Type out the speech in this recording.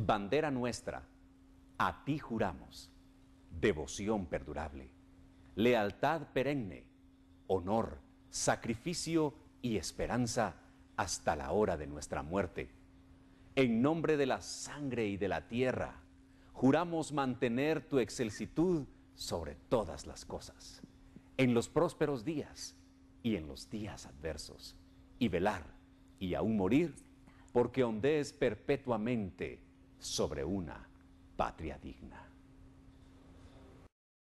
Bandera nuestra, a ti juramos, devoción perdurable, lealtad perenne, honor, sacrificio y esperanza hasta la hora de nuestra muerte. En nombre de la sangre y de la tierra, juramos mantener tu excelsitud sobre todas las cosas, en los prósperos días y en los días adversos, y velar y aún morir, porque ondees perpetuamente sobre una patria digna.